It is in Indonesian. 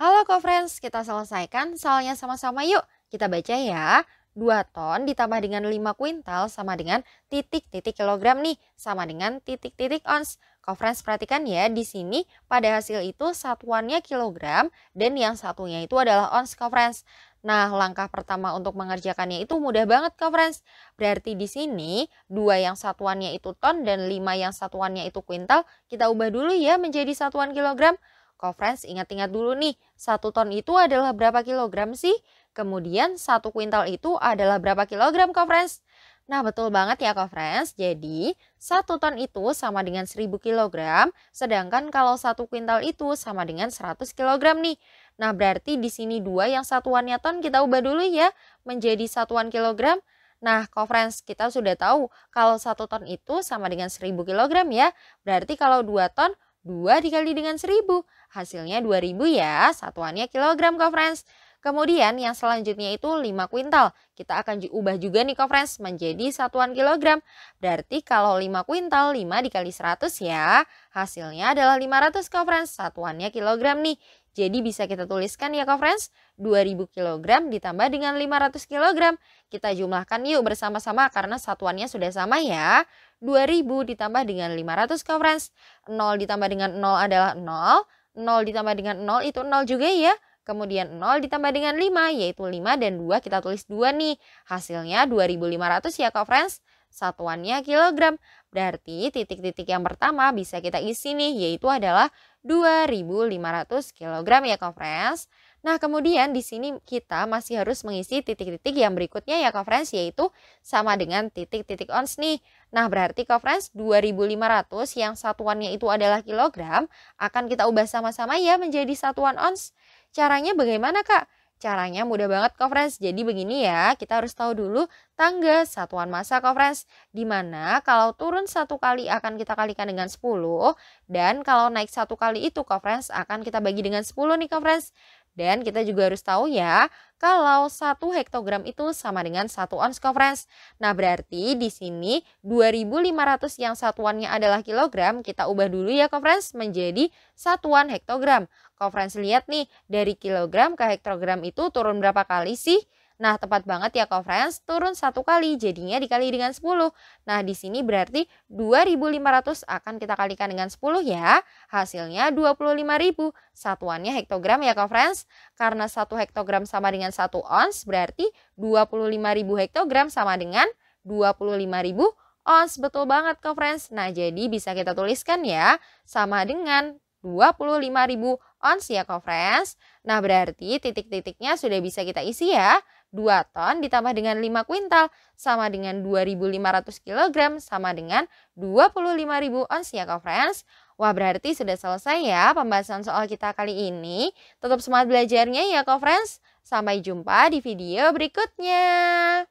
Halo co-friends, kita selesaikan soalnya sama-sama yuk. Kita baca ya. 2 ton ditambah dengan 5 kuintal sama dengan titik-titik kilogram nih, sama dengan titik-titik ons. friends perhatikan ya, di sini pada hasil itu satuannya kilogram dan yang satunya itu adalah ons friends Nah, langkah pertama untuk mengerjakannya itu mudah banget friends Berarti di sini 2 yang satuannya itu ton dan 5 yang satuannya itu kuintal, kita ubah dulu ya menjadi satuan kilogram. Kalau friends ingat-ingat dulu nih, satu ton itu adalah berapa kilogram sih? Kemudian satu kuintal itu adalah berapa kilogram kok friends? Nah betul banget ya kok friends, jadi satu ton itu sama dengan 1000 kilogram, sedangkan kalau satu kuintal itu sama dengan 100 kilogram nih. Nah berarti di sini dua yang satuannya ton kita ubah dulu ya menjadi satuan kilogram. Nah, kok friends, kita sudah tahu kalau satu ton itu sama dengan 1000 kilogram ya. Berarti kalau 2 ton 2 dikali dengan 1000. Hasilnya 2000 ya, satuannya kilogram kok friends. Kemudian yang selanjutnya itu 5 kuintal. Kita akan ubah juga nih friends menjadi satuan kilogram. Berarti kalau 5 kuintal 5 dikali 100 ya. Hasilnya adalah 500 friends satuannya kilogram nih. Jadi bisa kita tuliskan ya friends 2000 kg ditambah dengan 500 kg. Kita jumlahkan yuk bersama-sama karena satuannya sudah sama ya. 2000 ditambah dengan 500 friends 0 ditambah dengan 0 adalah 0. 0 ditambah dengan 0 itu 0 juga ya. Kemudian 0 ditambah dengan 5 yaitu 5 dan 2 kita tulis 2 nih. Hasilnya 2500 ya kak friends. Satuannya kilogram. Berarti titik-titik yang pertama bisa kita isi nih yaitu adalah 2500 kilogram ya kak friends. Nah kemudian di sini kita masih harus mengisi titik-titik yang berikutnya ya kak friends yaitu sama dengan titik-titik ons nih. Nah berarti kak friends 2500 yang satuannya itu adalah kilogram akan kita ubah sama-sama ya menjadi satuan ons. Caranya bagaimana kak? Caranya mudah banget kok, friends. Jadi begini ya, kita harus tahu dulu tangga satuan masa kok, friends. Dimana kalau turun satu kali akan kita kalikan dengan 10. Dan kalau naik satu kali itu kok, friends, akan kita bagi dengan 10 nih kok, friends. Dan kita juga harus tahu ya, kalau satu hektogram itu sama dengan satu ons conference. Nah berarti di sini 2500 yang satuannya adalah kilogram, kita ubah dulu ya conference menjadi satuan hektogram. Conference lihat nih, dari kilogram ke hektogram itu turun berapa kali sih? Nah, tepat banget ya kau friends, turun satu kali jadinya dikali dengan 10. Nah, di sini berarti 2500 akan kita kalikan dengan 10 ya. Hasilnya 25.000. Satuannya hektogram ya kau friends. Karena satu hektogram sama dengan satu ons berarti 25.000 hektogram sama dengan 25.000 ons. Betul banget kau friends. Nah, jadi bisa kita tuliskan ya sama dengan 25.000 ons ya friends. Nah berarti titik-titiknya sudah bisa kita isi ya. 2 ton ditambah dengan 5 kuintal sama dengan 2.500 kg sama dengan 25.000 ons ya friends. Wah berarti sudah selesai ya pembahasan soal kita kali ini. Tetap semangat belajarnya ya friends. Sampai jumpa di video berikutnya.